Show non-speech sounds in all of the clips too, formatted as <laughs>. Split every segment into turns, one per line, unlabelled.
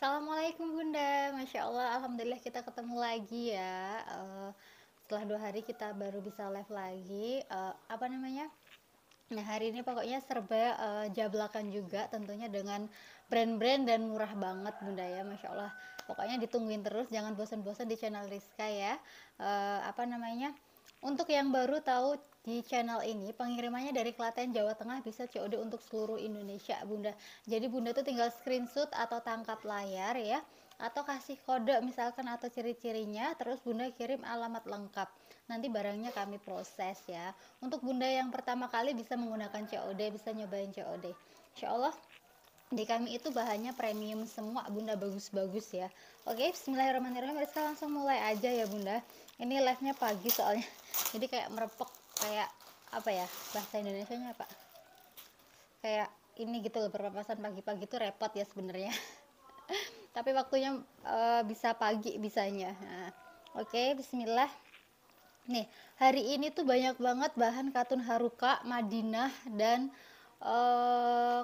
Assalamualaikum Bunda, Masya Allah, Alhamdulillah kita ketemu lagi ya uh, Setelah dua hari kita baru bisa live lagi uh, Apa namanya? Nah hari ini pokoknya serba uh, jablakan juga tentunya dengan brand-brand dan murah banget Bunda ya Masya Allah Pokoknya ditungguin terus, jangan bosan-bosan di channel Rizka ya uh, Apa namanya? Untuk yang baru tahu di channel ini pengirimannya dari Klaten Jawa Tengah bisa COD untuk seluruh Indonesia Bunda jadi Bunda tuh tinggal screenshot atau tangkap layar ya atau kasih kode misalkan atau ciri-cirinya terus Bunda kirim alamat lengkap nanti barangnya kami proses ya untuk Bunda yang pertama kali bisa menggunakan COD bisa nyobain COD Insya Allah di kami itu bahannya premium semua bunda bagus-bagus ya oke bismillahirrahmanirrahim kita langsung mulai aja ya bunda ini live nya pagi soalnya jadi kayak merepek kayak apa ya bahasa Indonesia nya apa kayak ini gitu loh berpapasan pagi-pagi tuh repot ya sebenarnya <laughs> tapi waktunya e, bisa pagi bisanya nah, oke okay, Bismillah nih hari ini tuh banyak banget bahan katun Haruka Madinah dan e,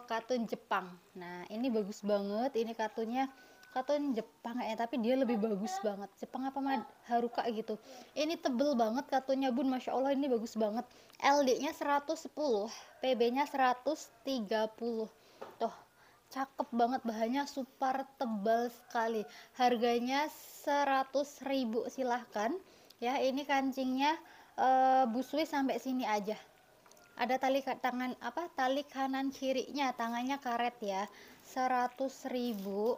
katun Jepang nah ini bagus banget ini katunnya katun Jepang ya tapi dia lebih bagus banget Jepang apa Mad Haruka gitu ini tebel banget katunnya bun masya Allah ini bagus banget LD nya 110 PB nya 130 tuh cakep banget bahannya super tebal sekali harganya 100 ribu silahkan ya ini kancingnya e, busui sampai sini aja ada tali tangan apa tali kanan kirinya tangannya karet ya 100 ribu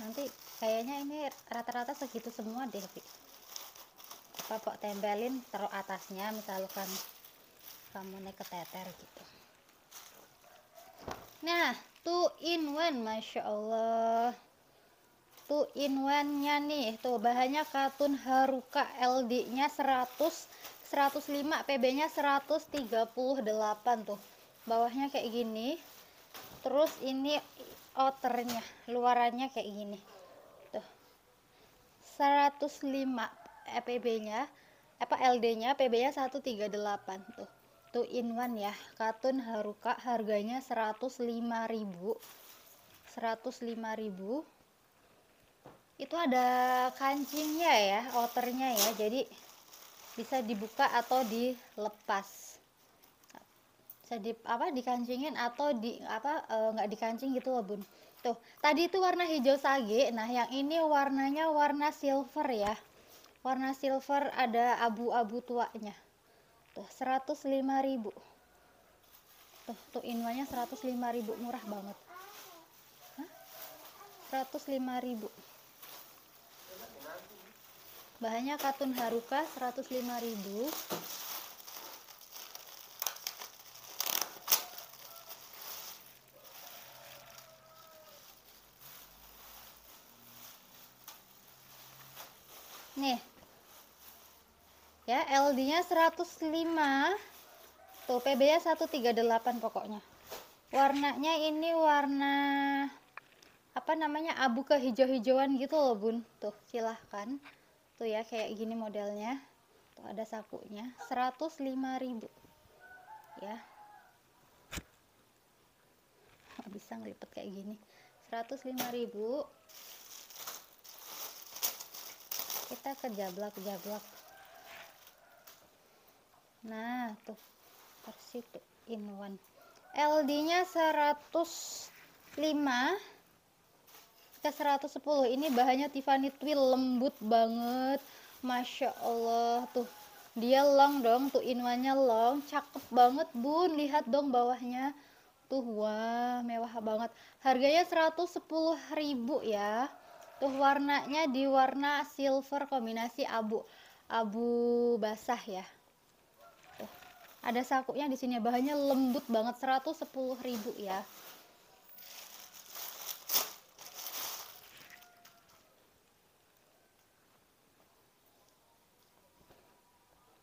nanti kayaknya ini rata-rata segitu semua deh Bi. pokok tempelin taruh atasnya misalkan kamu naik ke keteter gitu nah two in one masya Allah two in one nya nih tuh bahannya katun haruka LD nya 100 105 PB nya 138 tuh bawahnya kayak gini terus ini outernya luarannya kayak gini tuh 105 EPB nya apa LD nya PB nya 138 tuh tuh in one ya katun haruka harganya 105.000 105.000 itu ada kancingnya ya outernya ya jadi bisa dibuka atau dilepas bisa di apa dikancingin atau di apa eh, nggak e, dikancing gitu loh bun tuh tadi itu warna hijau sage nah yang ini warnanya warna silver ya warna silver ada abu-abu tuanya tuh 105.000 tuh tuh inwanya 105.000 murah banget 105.000 bahannya katun haruka 105.000 nih ya LD nya 105 tuh PB nya 138 pokoknya warnanya ini warna apa namanya abu ke hijau hijauan gitu loh bun tuh silahkan tuh ya kayak gini modelnya tuh ada sakunya 105.000 ya bisa ngelipet kayak gini 105.000 kita ke jablak nah tuh persib in one LD nya 105 ke 110 ini bahannya Tiffany Twill lembut banget Masya Allah tuh dia long dong tuh in one nya long cakep banget bun lihat dong bawahnya tuh wah mewah banget harganya sepuluh ribu ya Tuh warnanya di warna silver kombinasi abu abu basah ya. Tuh, ada sakunya di sini bahannya lembut banget ribu ya.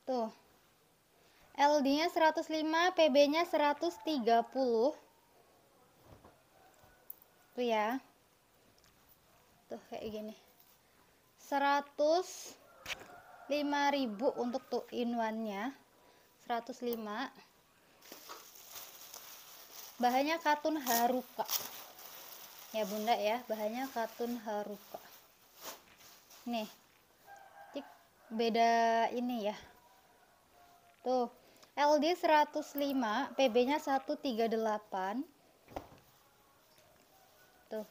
Tuh. LD-nya 105, PB-nya 130. Tuh ya tuh kayak gini 105.000 untuk tuh in one nya 105 bahannya katun haruka ya bunda ya bahannya katun haruka nih beda ini ya tuh LD 105 PB nya 138 tuh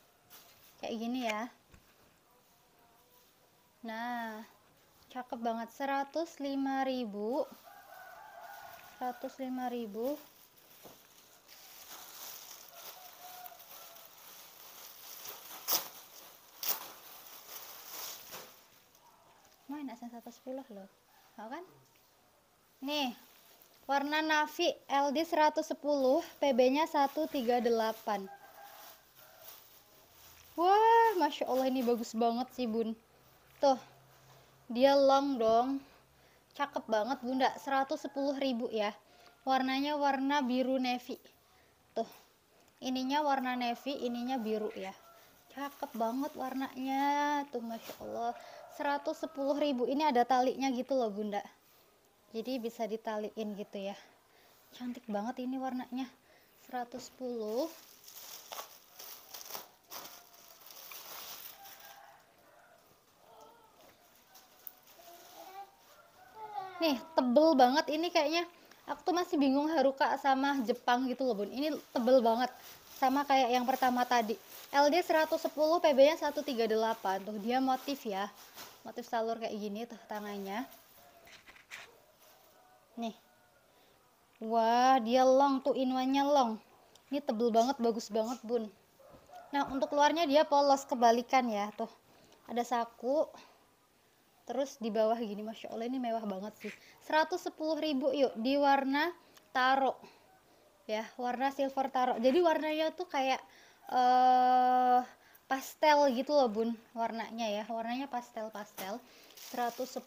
kayak gini ya Nah, cakep banget 105.000 105.000 Mana 110 loh. Tahu kan? Nih. Warna navy LD 110, PB-nya 138. Wah, Masya Allah ini bagus banget sih, Bun tuh dia long dong cakep banget bunda 110 ribu ya warnanya warna biru navy tuh ininya warna navy ininya biru ya cakep banget warnanya tuh Masya Allah 110 ribu ini ada talinya gitu loh bunda jadi bisa ditaliin gitu ya cantik banget ini warnanya 110 nih tebel banget ini kayaknya aku tuh masih bingung Haruka sama Jepang gitu loh bun ini tebel banget sama kayak yang pertama tadi LD 110 PB nya 138 tuh dia motif ya motif salur kayak gini tuh tangannya nih wah dia long tuh inwannya long ini tebel banget bagus banget bun nah untuk luarnya dia polos kebalikan ya tuh ada saku terus di bawah gini masya allah ini mewah banget sih 110 ribu yuk di warna taro ya warna silver taro jadi warnanya tuh kayak uh, pastel gitu loh bun warnanya ya warnanya pastel pastel 110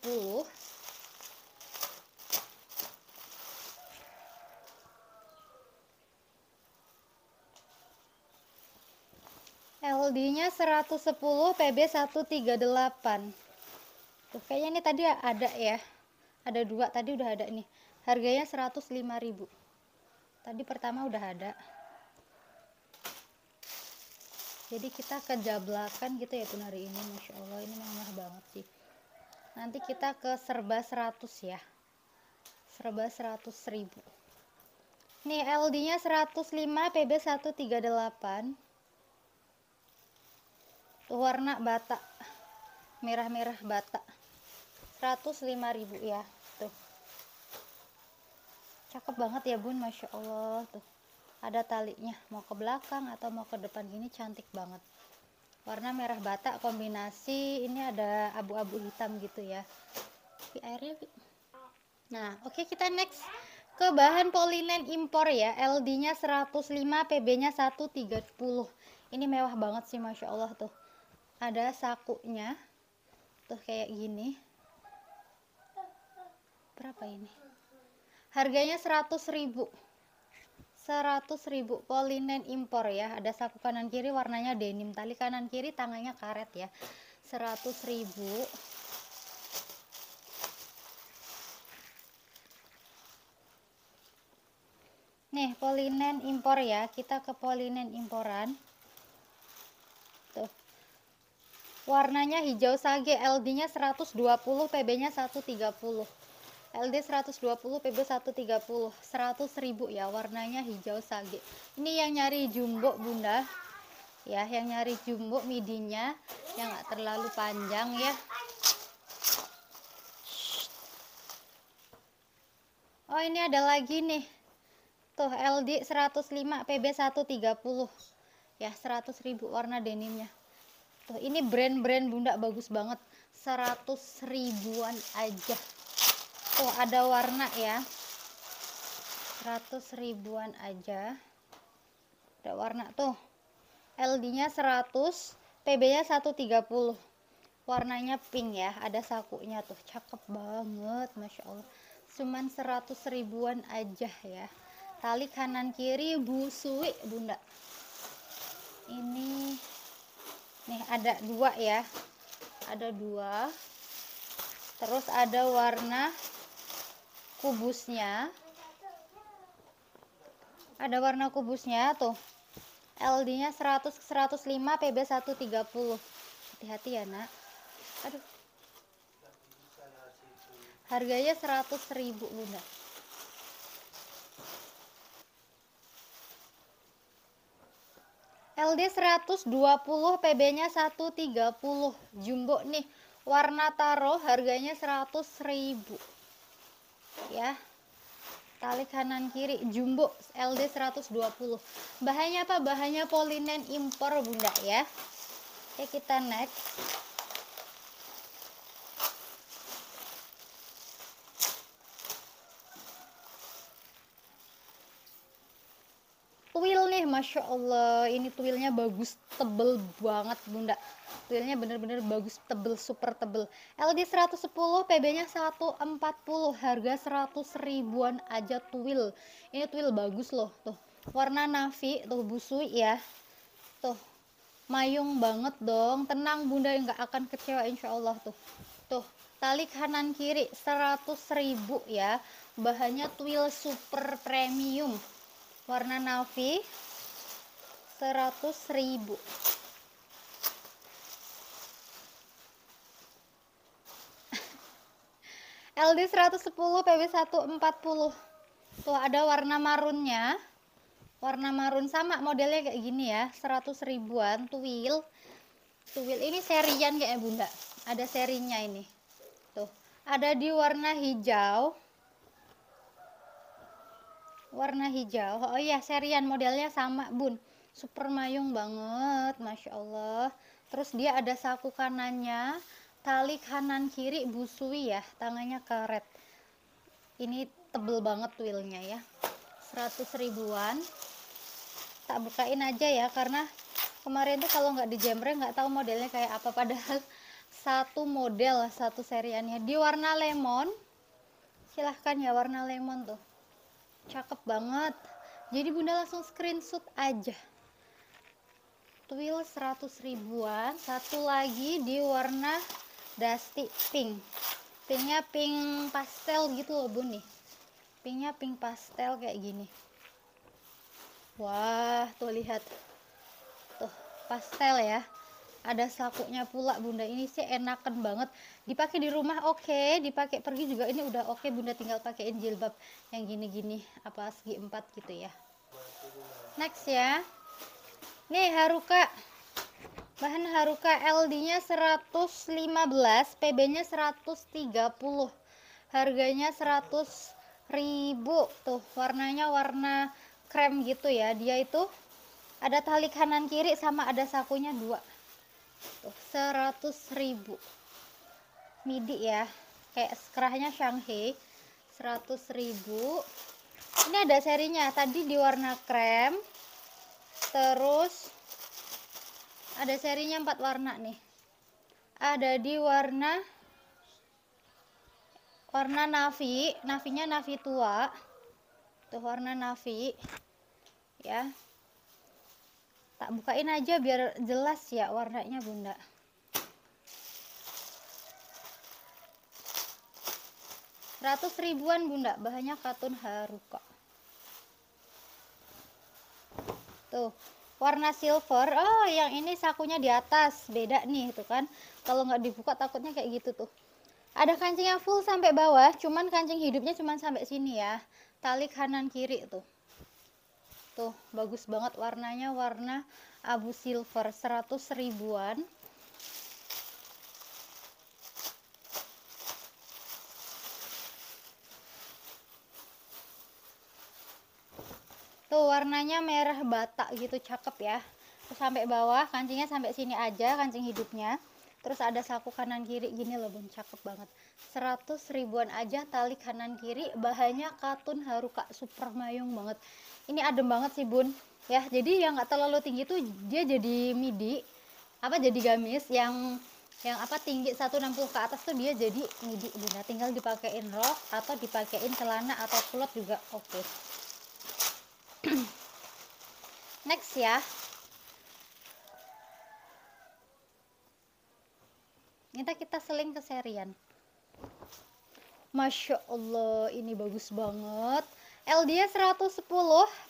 LD nya 110 PB 138 tuh gitu. kayaknya ini tadi ada ya ada dua tadi udah ada nih harganya 105.000 tadi pertama udah ada jadi kita kejablakan gitu ya tuh hari ini Masya Allah ini mahal banget sih nanti kita ke serba 100 ya serba 100 ribu nih LD nya 105 PB 138 tuh warna bata merah-merah bata 105.000 ya tuh cakep banget ya bun Masya Allah tuh ada talinya mau ke belakang atau mau ke depan gini cantik banget warna merah bata kombinasi ini ada abu-abu hitam gitu ya di airnya nah oke okay, kita next ke bahan polinen impor ya LD nya 105 PB nya 130 ini mewah banget sih Masya Allah tuh ada sakunya tuh kayak gini berapa ini harganya 100 ribu 100 ribu polinen impor ya ada saku kanan kiri warnanya denim tali kanan kiri tangannya karet ya 100 ribu Nih, polinen impor ya. Kita ke polinen imporan. Tuh. Warnanya hijau sage, LD-nya 120, PB-nya 130. LD 120 PB 130 100 ribu ya warnanya hijau sage ini yang nyari jumbo bunda ya yang nyari jumbo midinya yang nggak terlalu panjang ya oh ini ada lagi nih tuh LD 105 PB 130 ya 100 ribu warna denimnya tuh ini brand-brand bunda bagus banget 100 ribuan aja oh ada warna ya 100 ribuan aja ada warna tuh LD nya 100 PB nya 130 warnanya pink ya ada sakunya tuh cakep banget Masya Allah cuman 100 ribuan aja ya tali kanan kiri busui bunda ini nih ada dua ya ada dua terus ada warna kubusnya ada warna kubusnya tuh LD nya 100 105 PB 130 hati-hati ya nak aduh harganya 100 ribu bunda LD 120 PB nya 130 jumbo nih warna taro harganya 100 ribu ya tali kanan kiri jumbo LD 120 bahannya apa bahannya polinen impor bunda ya oke kita next twill nih masya Allah ini twillnya bagus tebel banget bunda tekstilnya bener-bener bagus tebel super tebel LD 110 PB nya 140 harga 100 ribuan aja twill ini twill bagus loh tuh warna navy tuh busui ya tuh mayung banget dong tenang bunda yang gak akan kecewa insya Allah tuh tuh tali kanan kiri 100 ribu ya bahannya twill super premium warna navy 100 ribu LD 110 PW 140 tuh ada warna marunnya warna marun sama modelnya kayak gini ya 100 ribuan tuwil tuwil ini serian kayak bunda ada serinya ini tuh ada di warna hijau warna hijau oh iya serian modelnya sama bun super mayung banget Masya Allah terus dia ada saku kanannya tali kanan kiri busui ya tangannya karet ini tebel banget wheelnya ya 100 ribuan tak bukain aja ya karena kemarin tuh kalau nggak dijembreng nggak tahu modelnya kayak apa padahal <laughs> satu model satu seriannya di warna lemon silahkan ya warna lemon tuh cakep banget jadi bunda langsung screenshot aja twill 100 ribuan satu lagi di warna Dusty pink pinknya pink pastel gitu loh bun nih pinknya pink pastel kayak gini wah tuh lihat tuh pastel ya ada sakunya pula bunda ini sih enakan banget dipakai di rumah oke okay. dipakai pergi juga ini udah oke okay. bunda tinggal pakaiin jilbab yang gini-gini apa segi empat gitu ya next ya nih Haruka Bahan Haruka LD-nya 115, PB-nya 130. Harganya 100 ribu tuh. Warnanya warna krem gitu ya. Dia itu ada tali kanan kiri sama ada sakunya dua. Tuh, 100 ribu. Midi ya. Kayak kerahnya Shanghai. 100 ribu. Ini ada serinya. Tadi di warna krem. Terus ada serinya empat warna nih ada di warna warna navi, navinya navi tua tuh warna navi, ya tak bukain aja biar jelas ya warnanya bunda ratus ribuan bunda bahannya katun haruka tuh warna silver oh yang ini sakunya di atas beda nih itu kan kalau nggak dibuka takutnya kayak gitu tuh ada kancing yang full sampai bawah cuman kancing hidupnya cuman sampai sini ya tali kanan kiri tuh tuh bagus banget warnanya warna abu silver 100 ribuan tuh warnanya merah batak gitu cakep ya terus sampai bawah kancingnya sampai sini aja kancing hidupnya terus ada saku kanan kiri gini loh bun cakep banget 100 ribuan aja tali kanan kiri bahannya katun haruka super mayung banget ini adem banget sih bun ya jadi yang gak terlalu tinggi tuh dia jadi midi apa jadi gamis yang yang apa tinggi 160 ke atas tuh dia jadi midi nah, tinggal dipakein rok atau dipakein celana atau kulot juga oke okay. <coughs> next ya kita kita seling ke serian Masya Allah ini bagus banget LD-nya 110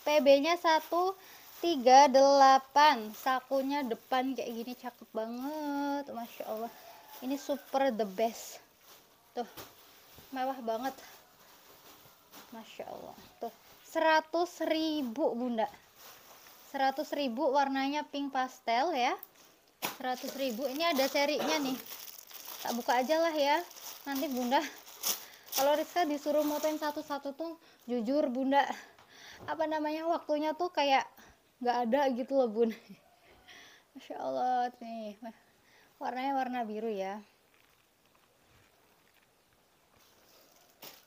PB-nya 138 sakunya depan kayak gini cakep banget Masya Allah ini super the best tuh mewah banget Masya Allah tuh Seratus ribu bunda seratus ribu warnanya pink pastel ya seratus ribu ini ada serinya nih tak buka aja lah ya nanti bunda kalau Rizka disuruh motoin satu-satu tuh jujur bunda apa namanya waktunya tuh kayak nggak ada gitu loh bun <laughs> Masya Allah nih warnanya warna biru ya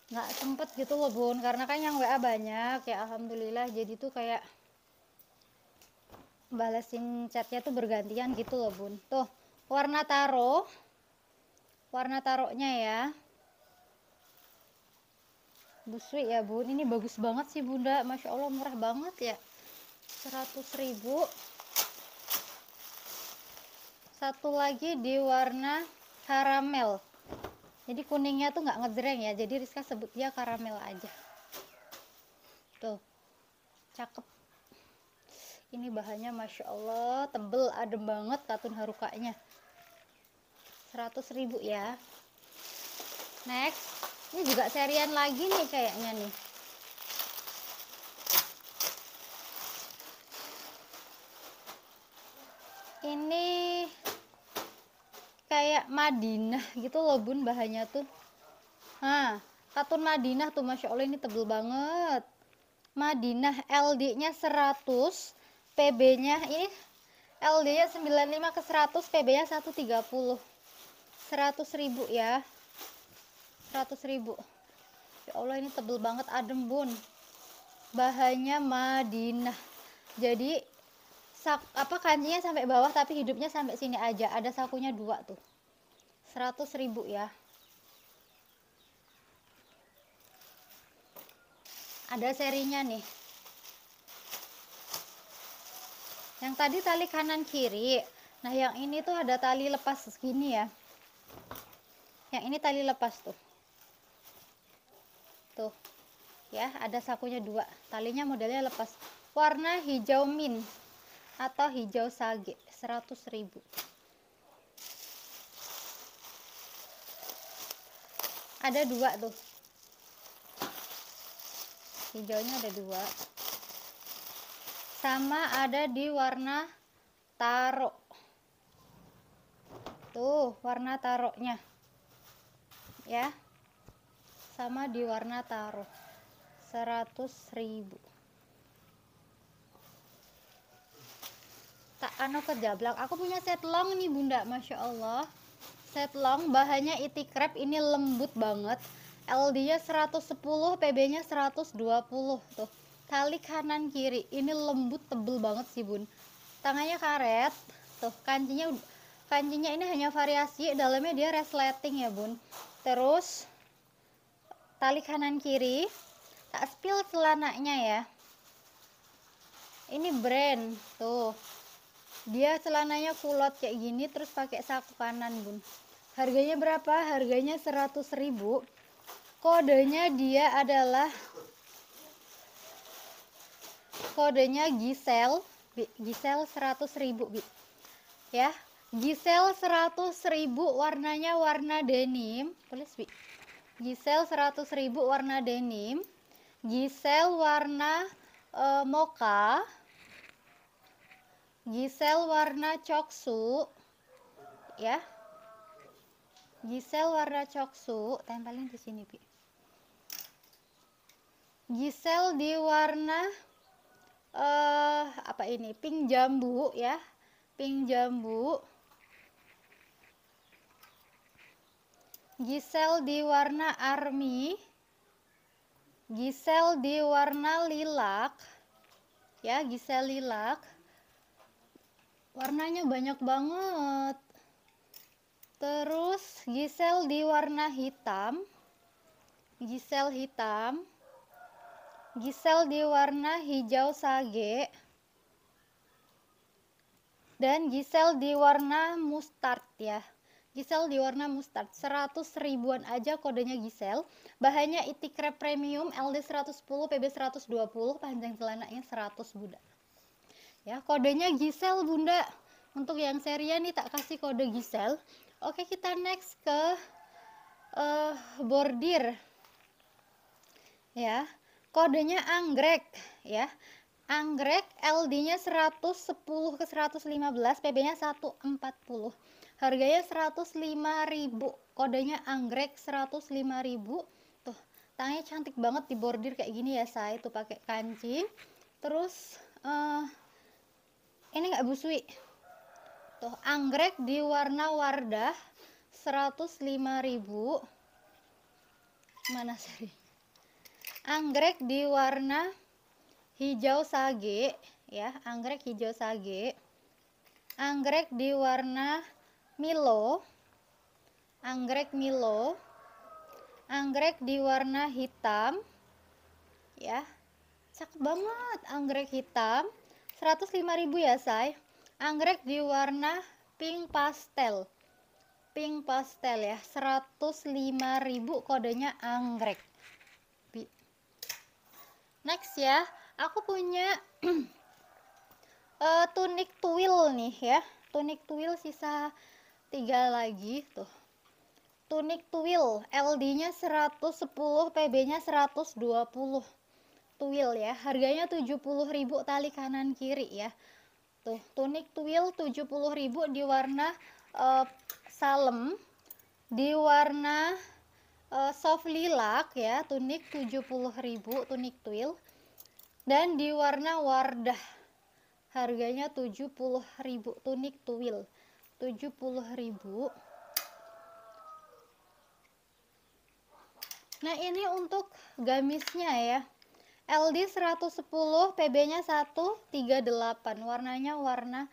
nggak sempet gitu loh bun karena kan yang WA banyak ya alhamdulillah jadi tuh kayak balesin chatnya tuh bergantian gitu loh bun tuh warna taro warna taroknya ya busui ya bun ini bagus banget sih bunda Masya Allah murah banget ya 100 ribu satu lagi di warna karamel jadi kuningnya tuh nggak ngejreng ya jadi Rizka sebut dia karamel aja tuh cakep ini bahannya Masya Allah tebel adem banget katun harukanya 100 ribu ya next ini juga serian lagi nih kayaknya nih ini kayak Madinah gitu loh bun bahannya tuh nah katun Madinah tuh Masya Allah ini tebel banget Madinah LD nya 100 PB nya ini LD nya 95 ke 100 PB nya 130 100 ribu ya 100 ribu ya Allah ini tebel banget adem bun bahannya Madinah jadi sak, apa kancingnya sampai bawah tapi hidupnya sampai sini aja ada sakunya dua tuh 100 ribu ya ada serinya nih yang tadi tali kanan kiri nah yang ini tuh ada tali lepas segini ya yang ini tali lepas tuh tuh ya ada sakunya dua talinya modelnya lepas warna hijau mint atau hijau sage 100.000 ada dua tuh hijaunya ada dua sama ada di warna taro tuh warna taroknya ya sama di warna taro 100.000 anu kerja blak aku punya set long nih bunda masya allah set long bahannya iti crab ini lembut banget LD nya 110 PB nya 120 tuh tali kanan kiri ini lembut tebel banget sih bun tangannya karet tuh kancingnya kancingnya ini hanya variasi dalamnya dia resleting ya bun terus tali kanan kiri tak spill celananya ya ini brand tuh dia celananya kulot kayak gini terus pakai saku kanan bun harganya berapa harganya 100.000 kodenya dia adalah kodenya Gisel Gisel 100.000 bi ya Gisel 100.000 warnanya warna denim tulis bi Gisel 100.000 warna denim Gisel warna e, mocha Gisel warna coksu ya. Gisel warna coksu, tempelin di sini, Bi. Gisel di warna eh apa ini? Pink jambu ya. Pink jambu. Gisel di warna army. Gisel di warna lilak. Ya, Gisel lilak warnanya banyak banget terus Gisel di warna hitam Gisel hitam Gisel di warna hijau sage dan Gisel di warna mustard ya Gisel di warna mustard 100 ribuan aja kodenya Gisel bahannya itikrep premium LD 110 PB 120 panjang celananya 100 budak ya kodenya Gisel bunda untuk yang serian nih tak kasih kode Gisel oke kita next ke uh, bordir ya kodenya anggrek ya anggrek LD nya 110 ke 115 PB nya 140 harganya 105.000 kodenya anggrek 105.000 tuh tangnya cantik banget di bordir kayak gini ya saya itu pakai kancing terus uh, ini nggak busui tuh anggrek di warna wardah 105.000 mana seri anggrek di warna hijau sage ya anggrek hijau sage anggrek di warna milo anggrek milo anggrek di warna hitam ya cakep banget anggrek hitam 105.000 ya, Say. Anggrek di warna pink pastel. Pink pastel ya. 105.000 kodenya anggrek. Next ya, aku punya uh, <clears throat> tunik tuil nih ya. Tunik tuil sisa tiga lagi tuh. Tunik tuil LD-nya 110, PB-nya 120 twill ya. Harganya 70.000 tali kanan kiri ya. Tuh, tunik twill 70.000 di warna uh, salem, di warna uh, soft lilac ya, tunik 70.000 tunik twill dan di warna wardah. Harganya 70.000 tunik twill. 70.000 Nah, ini untuk gamisnya ya. LD 110, PB-nya 138. Warnanya warna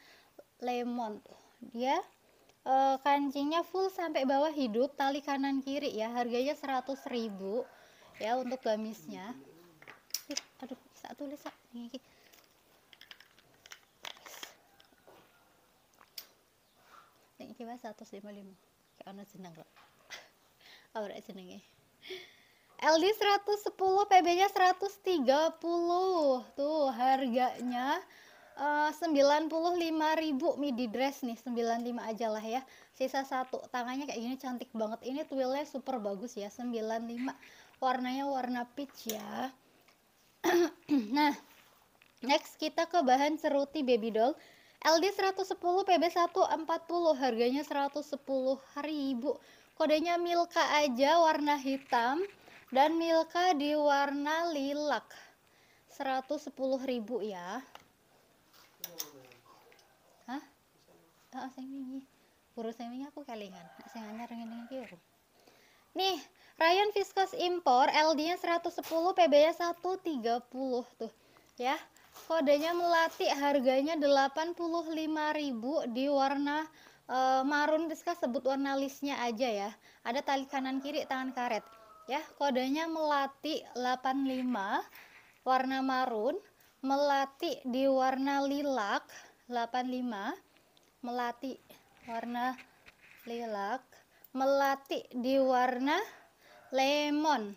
lemon tuh. Dia e, eh, kancingnya full sampai bawah hidup, tali kanan kiri ya. Harganya 100.000 ya untuk gamisnya. aduh, bisa tulis ini Ini 155. karena seneng kok kok. seneng ya LD 110, PB-nya 130. Tuh harganya eh, Uh, 95.000 midi dress nih 95 aja lah ya sisa satu tangannya kayak gini cantik banget ini twilnya super bagus ya 95 warnanya warna peach ya <clears throat> nah next kita ke bahan seruti baby doll LD 110 PB 140 harganya 110 ribu kodenya Milka aja warna hitam dan Milka di warna lilak 110.000 ya Hah? Oh, saya ini buru saya ini aku kelingan saya ringan nih rayon viscous impor LD nya 110 PB nya 130 tuh ya kodenya melati harganya 85.000 di warna uh, marun Rizka sebut warna listnya aja ya ada tali kanan kiri tangan karet ya kodenya melati 85 warna marun melati di warna lilak 85 melati warna lilak melati di warna lemon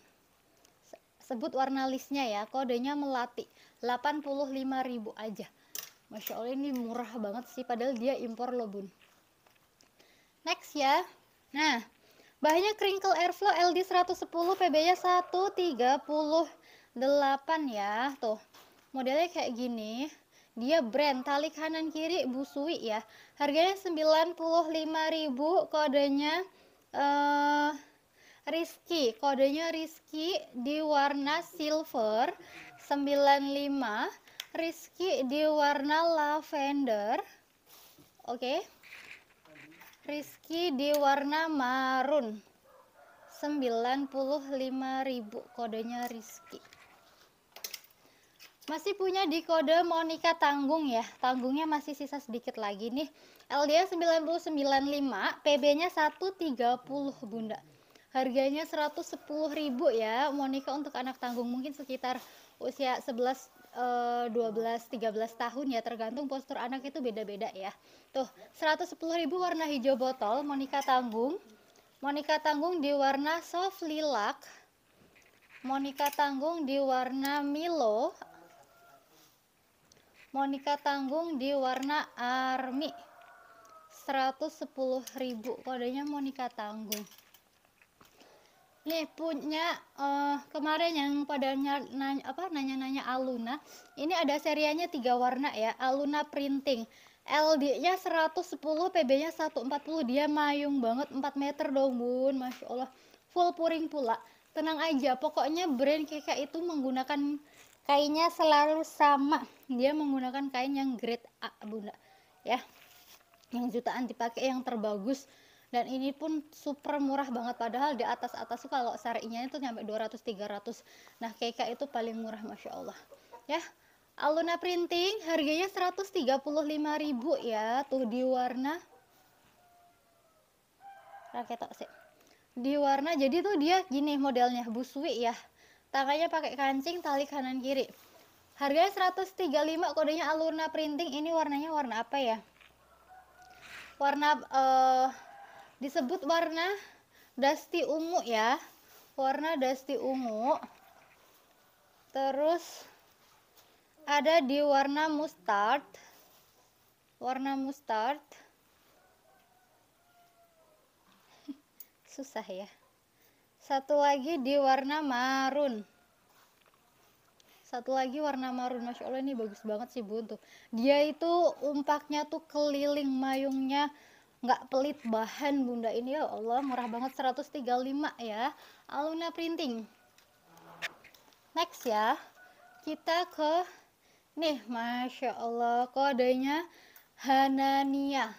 sebut warna listnya ya kodenya melati 85.000 aja Masya Allah ini murah banget sih padahal dia impor loh bun next ya nah Bahannya Crinkle Airflow LD110 PB-nya 138 ya. Tuh. Modelnya kayak gini. Dia brand tali kanan kiri busui ya. Harganya 95.000, kodenya eh uh, Rizky, kodenya Rizky di warna silver 95, Rizky di warna lavender. Oke. Okay. Rizky di warna marun 95.000 kodenya Rizky masih punya di kode Monica Tanggung ya tanggungnya masih sisa sedikit lagi nih LDA 995 PB nya 130 bunda harganya 110.000 ya Monica untuk anak tanggung mungkin sekitar usia 11 uh, eh, 12-13 tahun ya tergantung postur anak itu beda-beda ya tuh ribu warna hijau botol Monica tanggung Monica tanggung di warna soft lilac Monica tanggung di warna Milo Monica tanggung di warna Army ribu kodenya Monica tanggung nih punya uh, kemarin yang pada nanya, apa nanya-nanya Aluna ini ada serianya tiga warna ya Aluna printing LD-nya 110 PB-nya 140 dia mayung banget 4 meter dong bun Masya Allah full puring pula tenang aja pokoknya brand Keka itu menggunakan kainnya selalu sama dia menggunakan kain yang grade A bunda ya yang jutaan dipakai yang terbagus dan ini pun super murah banget padahal di atas atas tuh kalau sarinya itu nyampe 200 300 nah KK itu paling murah masya Allah ya Aluna Printing harganya ribu ya tuh di warna raketok sih di warna jadi tuh dia gini modelnya busui ya tangannya pakai kancing tali kanan kiri harganya 135 kodenya Aluna Printing ini warnanya warna apa ya warna uh, disebut warna dusty ungu ya warna dusty ungu terus ada di warna mustard warna mustard <laughs> susah ya satu lagi di warna marun satu lagi warna marun Masya Allah ini bagus banget sih bun tuh dia itu umpaknya tuh keliling mayungnya nggak pelit bahan bunda ini ya Allah murah banget 135 ya Aluna Printing next ya kita ke nih Masya Allah kodenya Hanania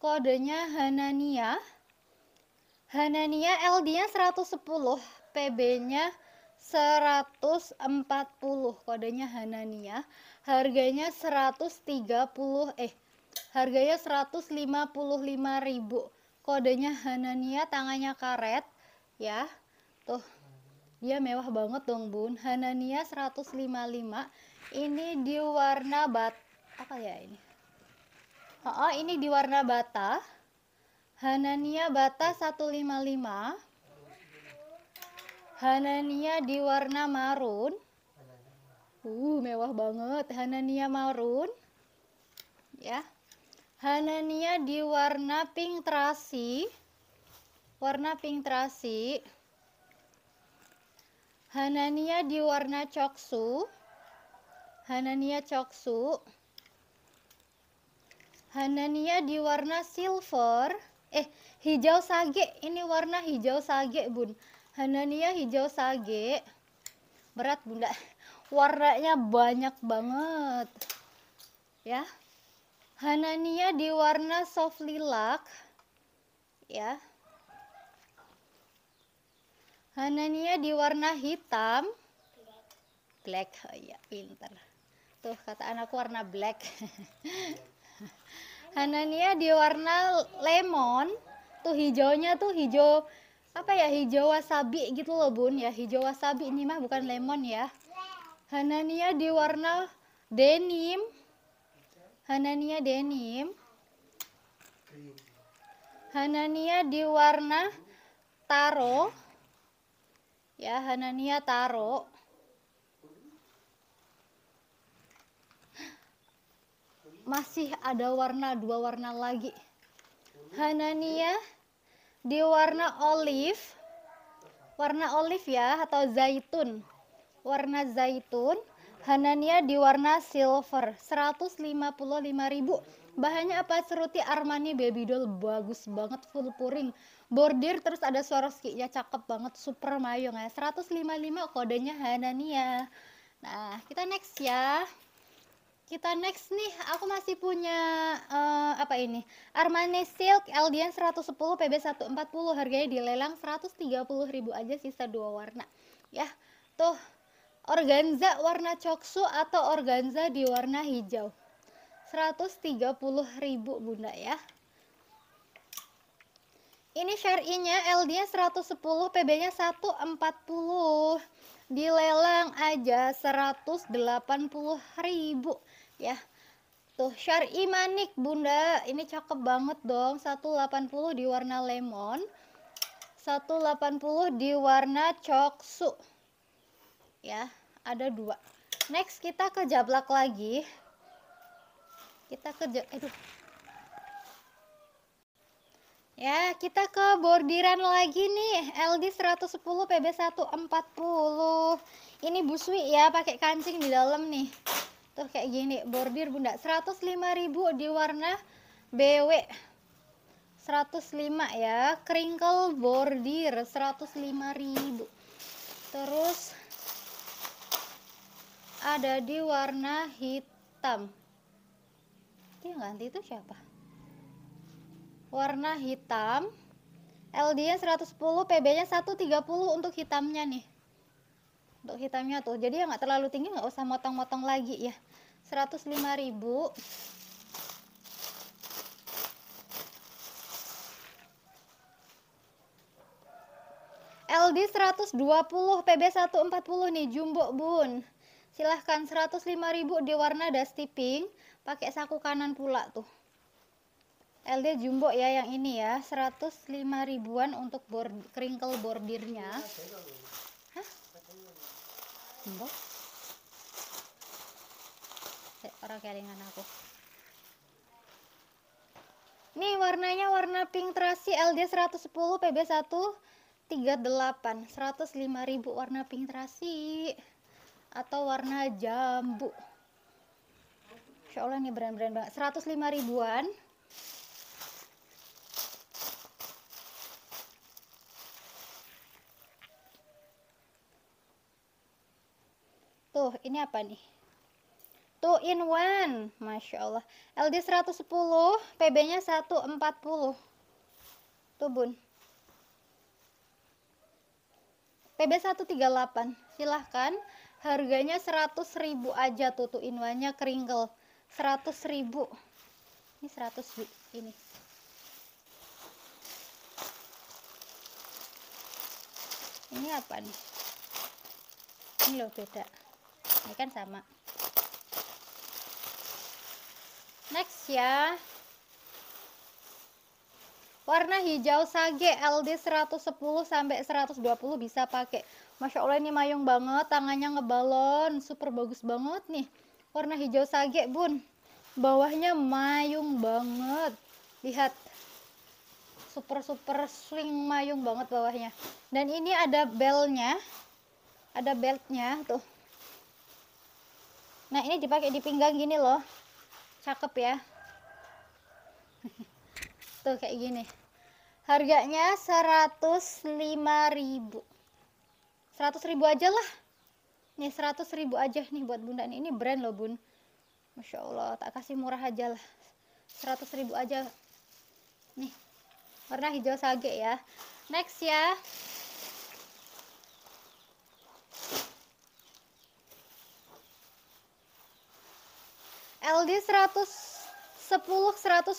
kodenya Hanania Hanania LD nya 110 PB nya 140 kodenya Hanania harganya 130 eh Harganya 155.000. Kodenya Hanania, tangannya karet ya. Tuh. Dia mewah banget dong, Bun. Hanania 155. Ini di warna bat apa ya ini? Oh, oh ini di warna bata. Hanania bata 155. Hanania di warna marun. Uh, mewah banget. Hanania marun. Ya. Hanania di warna pink terasi. Warna pink terasi. Hanania di warna coksu. Hanania coksu. Hanania di warna silver. Eh, hijau sage. Ini warna hijau sage, Bun. Hanania hijau sage. Berat, Bunda. <laughs> Warnanya banyak banget. Ya. Hanania di warna soft lilac ya. Hanania di warna hitam. Black. Oh iya, pinter. Tuh kata anak warna black. <laughs> Hanania di warna lemon. Tuh hijaunya tuh hijau apa ya hijau wasabi gitu loh bun ya hijau wasabi ini mah bukan lemon ya Hanania di warna denim Hanania denim Hanania di warna taro ya Hanania taro masih ada warna dua warna lagi Hanania di warna olive warna olive ya atau zaitun warna zaitun Hanania di warna silver 155.000. Bahannya apa? Ceruti Armani baby doll bagus banget full puring. Bordir terus ada swarovski ya cakep banget super mayong ya. 155 kodenya Hanania. Nah, kita next ya. Kita next nih, aku masih punya uh, apa ini? Armani Silk LDN 110 PB 140 harganya dilelang 130.000 aja sisa dua warna. Ya. Tuh, Organza warna coksu atau organza di warna hijau. ribu Bunda ya. Ini syar'inya LD-nya 110, PB-nya 140. Dilelang aja ribu ya. Tuh, syar'i manik Bunda. Ini cakep banget dong. 180 di warna lemon. 180 di warna coksu ya ada dua next kita ke jablak lagi kita ke aduh ya kita ke bordiran lagi nih LD 110 PB 140 ini busui ya pakai kancing di dalam nih tuh kayak gini bordir bunda 105.000 di warna BW 105 ya kringle bordir 105.000 terus ada di warna hitam yang ganti itu siapa warna hitam LD nya 110 PB nya 130 untuk hitamnya nih untuk hitamnya tuh jadi yang nggak terlalu tinggi nggak usah motong-motong lagi ya 105.000 LD 120 PB 140 nih jumbo bun silahkan 105.000 di warna dusty pink pakai saku kanan pula tuh LD jumbo ya yang ini ya 105 ribuan untuk bord, kringkel bordirnya Hah? jumbo orang kelingan aku nih warnanya warna pink terasi LD 110 PB1 38 105 ribu warna pink terasi atau warna jambu Insya Allah ini brand-brand banget 105 ribuan tuh ini apa nih 2 in one, Masya Allah LD 110 PB nya 140 tuh bun PB 138 silahkan Harganya 100 ribu aja tutu inwanya keringgel. kringle. 100 ribu. Ini 100 ribu ini. Ini apa nih? Ini loh beda. Ini kan sama. Next ya. Warna hijau sage LD 110 sampai 120 bisa pakai. Masya Allah ini mayung banget, tangannya ngebalon, super bagus banget nih. Warna hijau sage bun, bawahnya mayung banget. Lihat, super-super swing mayung banget bawahnya. Dan ini ada belnya, ada beltnya tuh. Nah ini dipakai di pinggang gini loh, cakep ya. <laughs> Tuh kayak gini. Harganya 105.000 ribu seratus ribu aja lah nih seratus ribu aja nih buat bunda nih ini brand loh bun masya allah tak kasih murah aja lah seratus ribu aja nih warna hijau sage ya next ya LD 110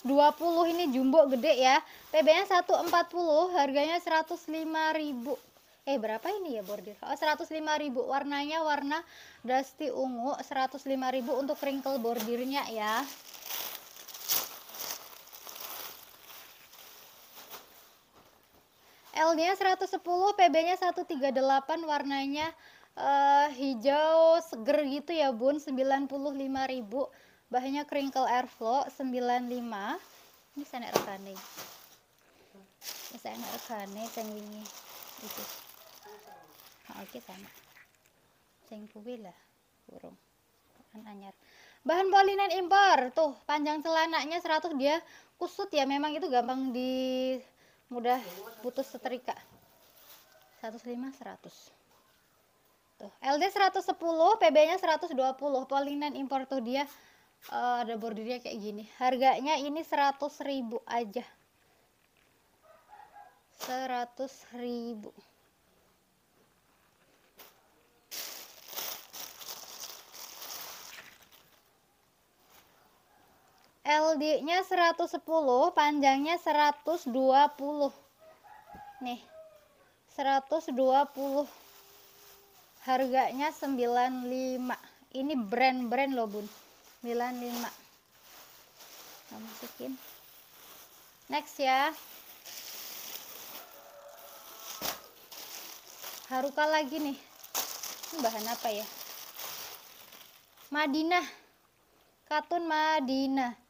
120 ini jumbo gede ya. PB-nya 140, harganya ribu eh berapa ini ya bordir oh ribu warnanya warna dusty ungu ribu untuk wrinkle bordirnya ya L-nya 110, PB-nya 138, warnanya uh, hijau seger gitu ya bun, ribu bahannya crinkle airflow 95 ini saya nak nih ini saya nak rekane ini itu oke sama sing kuwi lah burung kan anyar bahan polinen impor tuh panjang celananya 100 dia kusut ya memang itu gampang di mudah putus setrika 105 100 tuh LD 110 PB nya 120 polinen impor tuh dia uh, ada bordirnya kayak gini harganya ini 100.000 aja 100.000 ribu LD-nya 110, panjangnya 120. Nih. 120. Harganya 95. Ini brand-brand loh, Bun. 95. Kamu masukin. Next ya. Haruka lagi nih. Ini bahan apa ya? Madinah. Katun Madinah.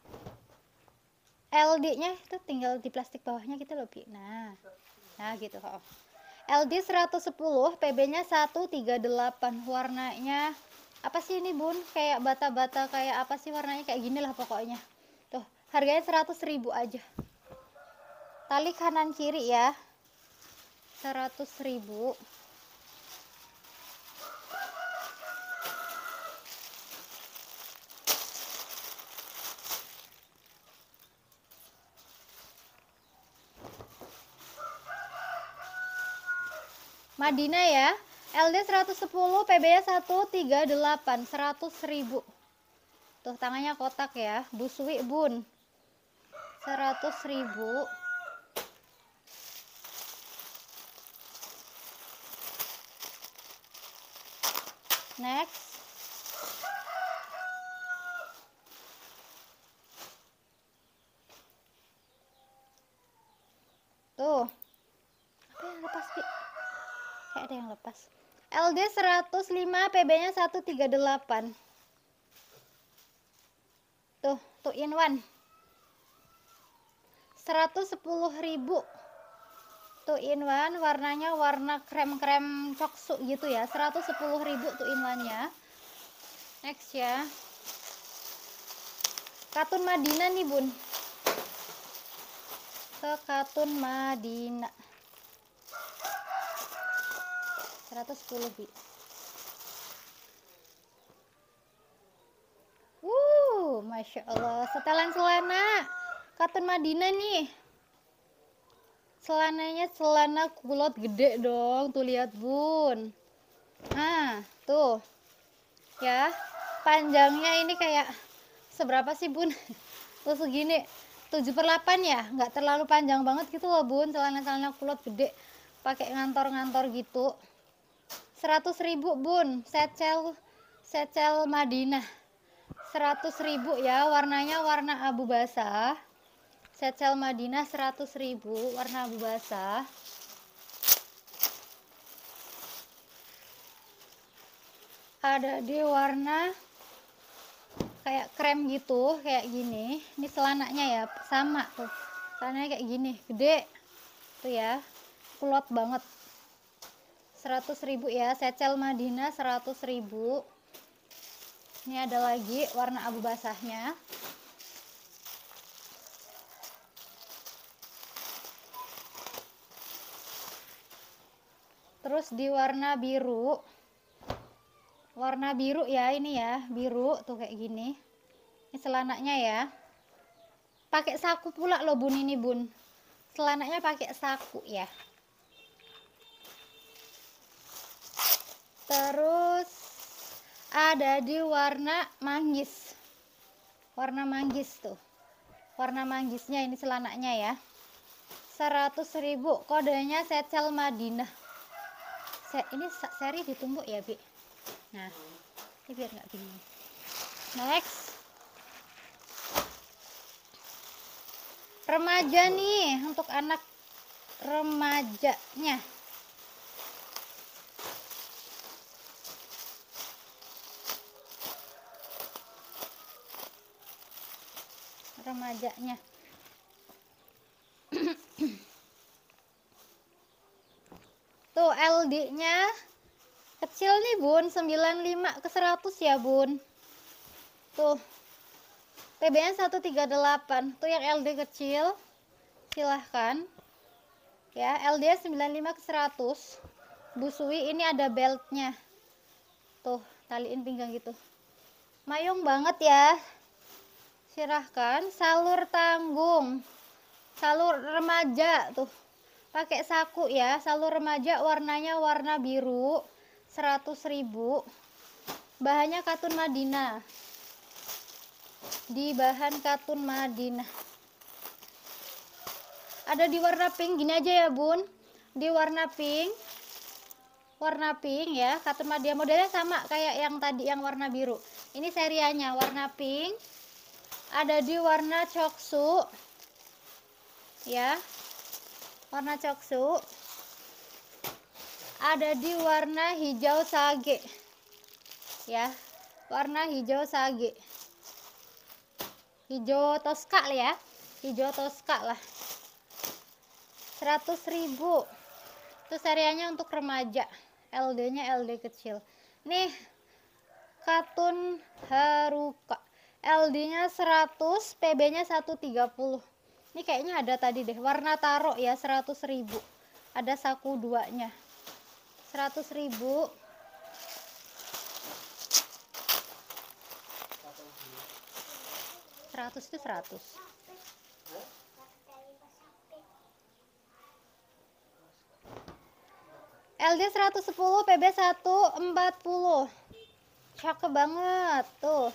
LD-nya itu tinggal di plastik bawahnya gitu loh Bi. Nah. Nah gitu oh. LD 110, PB-nya 138. Warnanya apa sih ini Bun? Kayak bata-bata kayak apa sih warnanya kayak gini lah pokoknya. Tuh, harganya 100 ribu aja. Tali kanan kiri ya. 100 ribu Madinah ya. LD 110, PB-nya 138, 100 ribu. Tuh tangannya kotak ya, Bu Bun. 100 ribu. Next. ada yang lepas LD 105 PB nya 138 tuh tuh in one 110 ribu tuh in one warnanya warna krem-krem coksu gitu ya 110 ribu tuh in one nya next ya katun madina nih bun ke katun madina 110 bi Wuh, Masya Allah setelan selana Katun Madina nih Selananya selana kulot gede dong Tuh lihat bun Nah, tuh Ya, panjangnya ini kayak Seberapa sih bun? <laughs> Tuh segini 7 per 8 ya nggak terlalu panjang banget gitu loh bun celana-celana kulot gede pakai ngantor-ngantor gitu seratus ribu bun secel secel Madinah seratus ribu ya warnanya warna abu basah secel Madinah seratus ribu warna abu basah ada di warna kayak krem gitu kayak gini ini selananya ya sama tuh selananya kayak gini gede tuh ya kulot banget ribu ya secel Madinah 100 ribu ini ada lagi warna abu basahnya terus di warna biru warna biru ya ini ya biru tuh kayak gini ini selanaknya ya pakai saku pula loh bun ini bun selanaknya pakai saku ya terus ada di warna manggis warna manggis tuh warna manggisnya ini celananya ya 100.000 kodenya Secel Madinah Se ini seri ditumbuk ya Bi nah ini biar nggak bingung next remaja nih untuk anak remajanya remajanya <coughs> tuh LD nya kecil nih bun 95 ke 100 ya bun tuh PB nya 138 tuh yang LD kecil silahkan ya LD 95 ke 100 busui ini ada beltnya tuh taliin pinggang gitu mayung banget ya Silahkan salur tanggung. Salur remaja tuh. Pakai saku ya, salur remaja warnanya warna biru 100.000. Bahannya katun Madinah. Di bahan katun Madinah. Ada di warna pink gini aja ya, Bun. Di warna pink warna pink ya katun Madinah modelnya sama kayak yang tadi yang warna biru ini serianya warna pink ada di warna coksu ya warna coksu ada di warna hijau sage ya warna hijau sage hijau toska ya hijau toska lah 100 ribu itu serianya untuk remaja LD nya LD kecil nih katun haruka LD-nya 100, PB-nya 130. Ini kayaknya ada tadi deh, warna taro ya 100.000. Ada saku duanya. 100.000. Seratus itu seratus. LD 110, PB 140. Cakep banget tuh.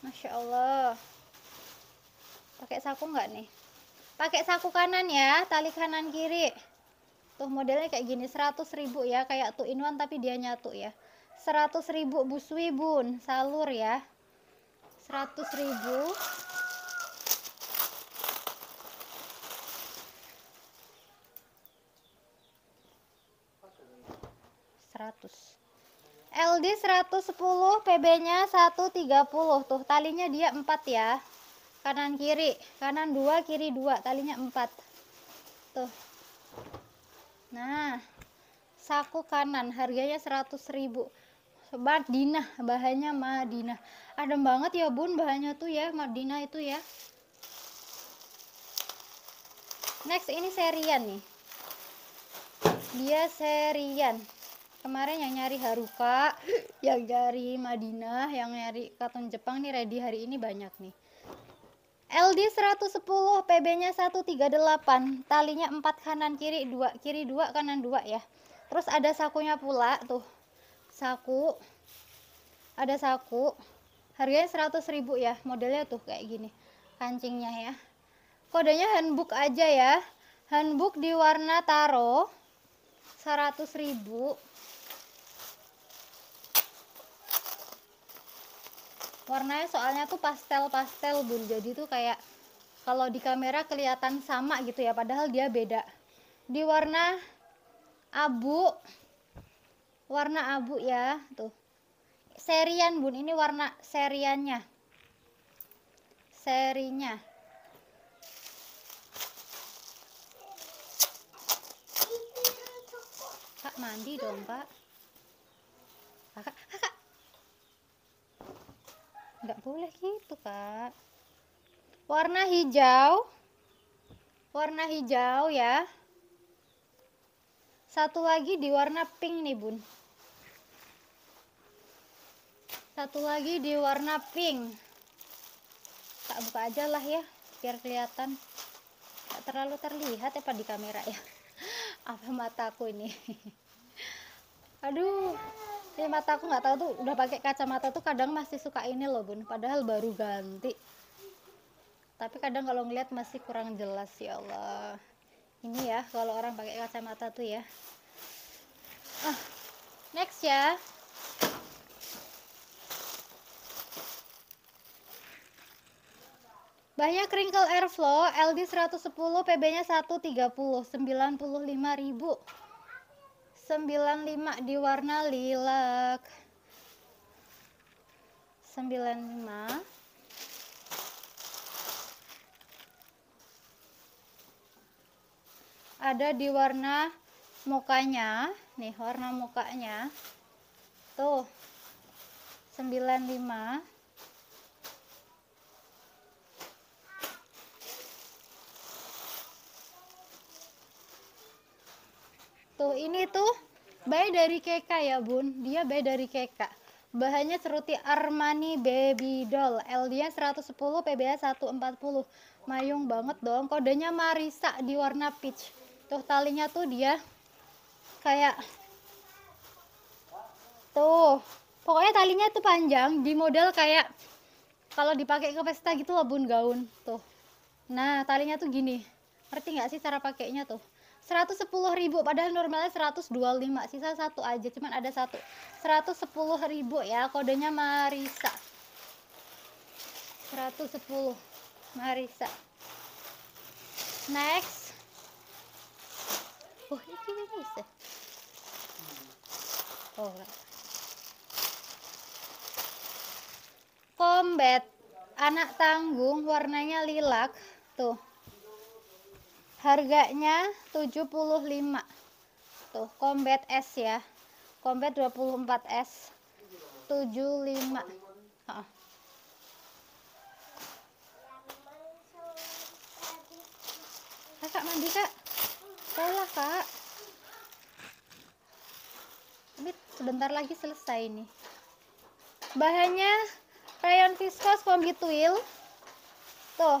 Masya Allah pakai saku nggak nih pakai saku kanan ya tali kanan kiri tuh modelnya kayak gini seratus ribu ya kayak tuh inwan tapi dia nyatu ya Seratus ribu bun bun salur ya 100 ribu seratus LD 110, PB-nya 130. Tuh, talinya dia 4 ya. Kanan kiri, kanan 2, kiri 2, talinya 4. Tuh. Nah, saku kanan harganya 100.000. Madinah, bahannya Madinah. Adem banget ya, Bun, bahannya tuh ya, Madinah itu ya. Next ini serian nih. Dia serian kemarin yang nyari Haruka yang nyari Madinah yang nyari katun Jepang nih ready hari ini banyak nih LD 110 PB nya 138 talinya 4 kanan kiri 2 kiri 2 kanan 2 ya terus ada sakunya pula tuh saku ada saku harganya 100 ribu ya modelnya tuh kayak gini kancingnya ya kodenya handbook aja ya handbook di warna taro 100 ribu warnanya soalnya tuh pastel-pastel bun jadi tuh kayak kalau di kamera kelihatan sama gitu ya padahal dia beda di warna abu warna abu ya tuh serian bun ini warna seriannya serinya Pak mandi dong pak nggak boleh gitu kak warna hijau warna hijau ya satu lagi di warna pink nih bun satu lagi di warna pink tak buka aja lah ya biar kelihatan tak terlalu terlihat apa ya, di kamera ya <laughs> apa mataku ini <laughs> aduh ini mata aku nggak tahu tuh udah pakai kacamata tuh kadang masih suka ini loh bun padahal baru ganti tapi kadang kalau ngeliat masih kurang jelas ya Allah ini ya kalau orang pakai kacamata tuh ya ah, next ya Bahaya Crinkle Airflow LD 110 PB-nya 130 95 ribu 95 di warna lilak 95 ada di warna mukanya nih warna mukanya tuh 95 Tuh, ini tuh bayi dari Keka ya, Bun. Dia bayi dari Keka. Bahannya seruti Armani Baby Doll. LD-nya 110, PBA 140. Mayung banget dong. Kodenya Marisa di warna peach. Tuh talinya tuh dia kayak tuh. Pokoknya talinya tuh panjang di model kayak kalau dipakai ke pesta gitu loh bun gaun tuh nah talinya tuh gini ngerti nggak sih cara pakainya tuh 110 ribu padahal normalnya 125 sisa satu aja cuman ada satu 110 ribu ya kodenya Marisa 110 Marisa next oh ini bisa oh combat anak tanggung warnanya lilak tuh harganya 75 tuh combat S ya combat 24S 75 oh. kakak mandi kak salah kak ini sebentar lagi selesai ini bahannya rayon viskos viscose twill tuh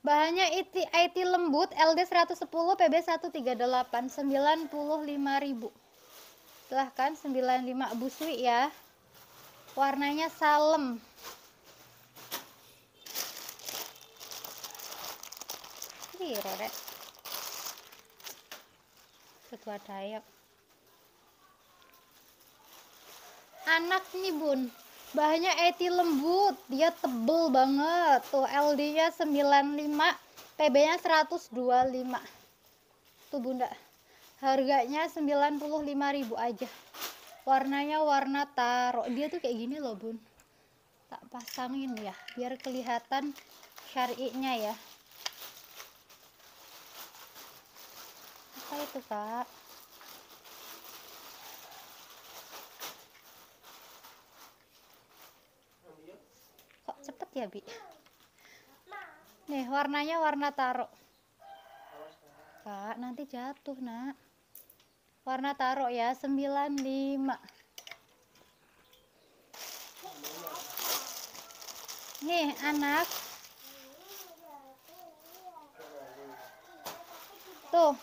Bahannya IT, IT lembut LD 110 PB 138 95.000. Silahkan 95 busui ya. Warnanya salem. Piro rere. Ketua Dayak. Anak nih bun bahannya eti lembut dia tebel banget tuh LD nya 95 pb nya 125 tuh bunda harganya 95.000 aja warnanya warna taro dia tuh kayak gini loh bun tak pasangin ya biar kelihatan syari'nya ya apa itu kak cepet ya bi nih warnanya warna taro kak nanti jatuh nak warna taro ya 95 Nih, anak. Tuh,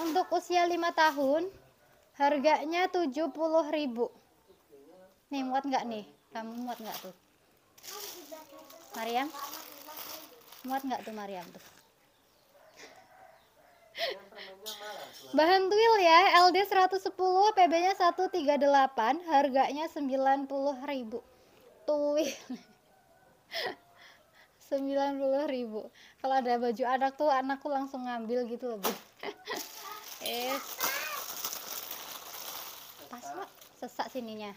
untuk usia 5 tahun, harganya ribu Nih, muat nggak nih? Kamu muat nggak tuh? Mariam muat nggak tuh Mariam tuh Bahan tuil ya, LD 110, PB-nya 138, harganya 90.000. Tuil. 90.000. <laughs> Kalau ada baju anak tuh anakku langsung ngambil gitu loh, <laughs> eh. Pas, Pak. Sesak sininya.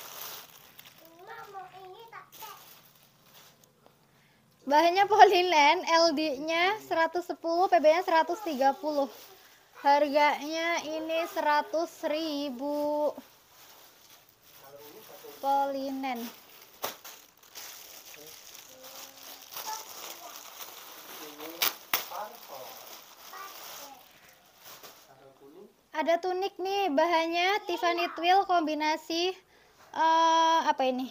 Bahannya polilen, LD-nya 110, PB-nya 130. Harganya ini seratus ribu polinen. Ada tunik nih bahannya Tiffany twill kombinasi uh, apa ini?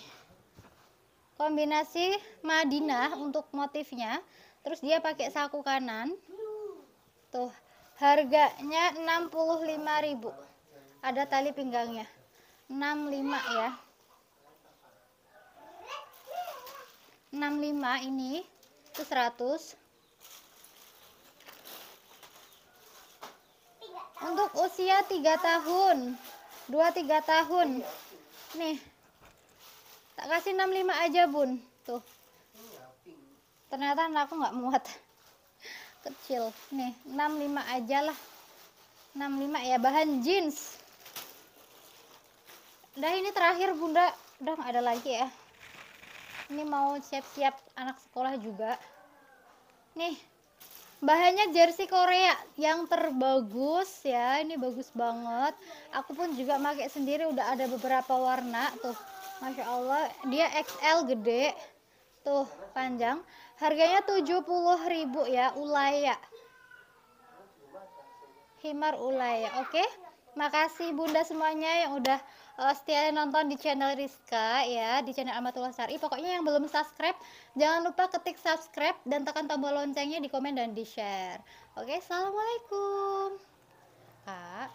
kombinasi Madinah untuk motifnya terus dia pakai saku kanan tuh harganya 65000 ada tali pinggangnya 65 ya 65 ini itu 100 untuk usia 3 tahun 2-3 tahun nih tak kasih 65 aja bun tuh ternyata aku nggak muat <laughs> kecil nih 65 aja lah 65 ya bahan jeans udah ini terakhir bunda udah nggak ada lagi ya ini mau siap-siap anak sekolah juga nih bahannya jersey Korea yang terbagus ya ini bagus banget aku pun juga pakai sendiri udah ada beberapa warna tuh Masya Allah dia XL gede tuh panjang harganya 70.000 ya ulaya himar ulaya oke okay? makasih bunda semuanya yang udah uh, setia nonton di channel Rizka ya di channel Amatullah Sari pokoknya yang belum subscribe jangan lupa ketik subscribe dan tekan tombol loncengnya di komen dan di share oke okay? assalamualaikum kak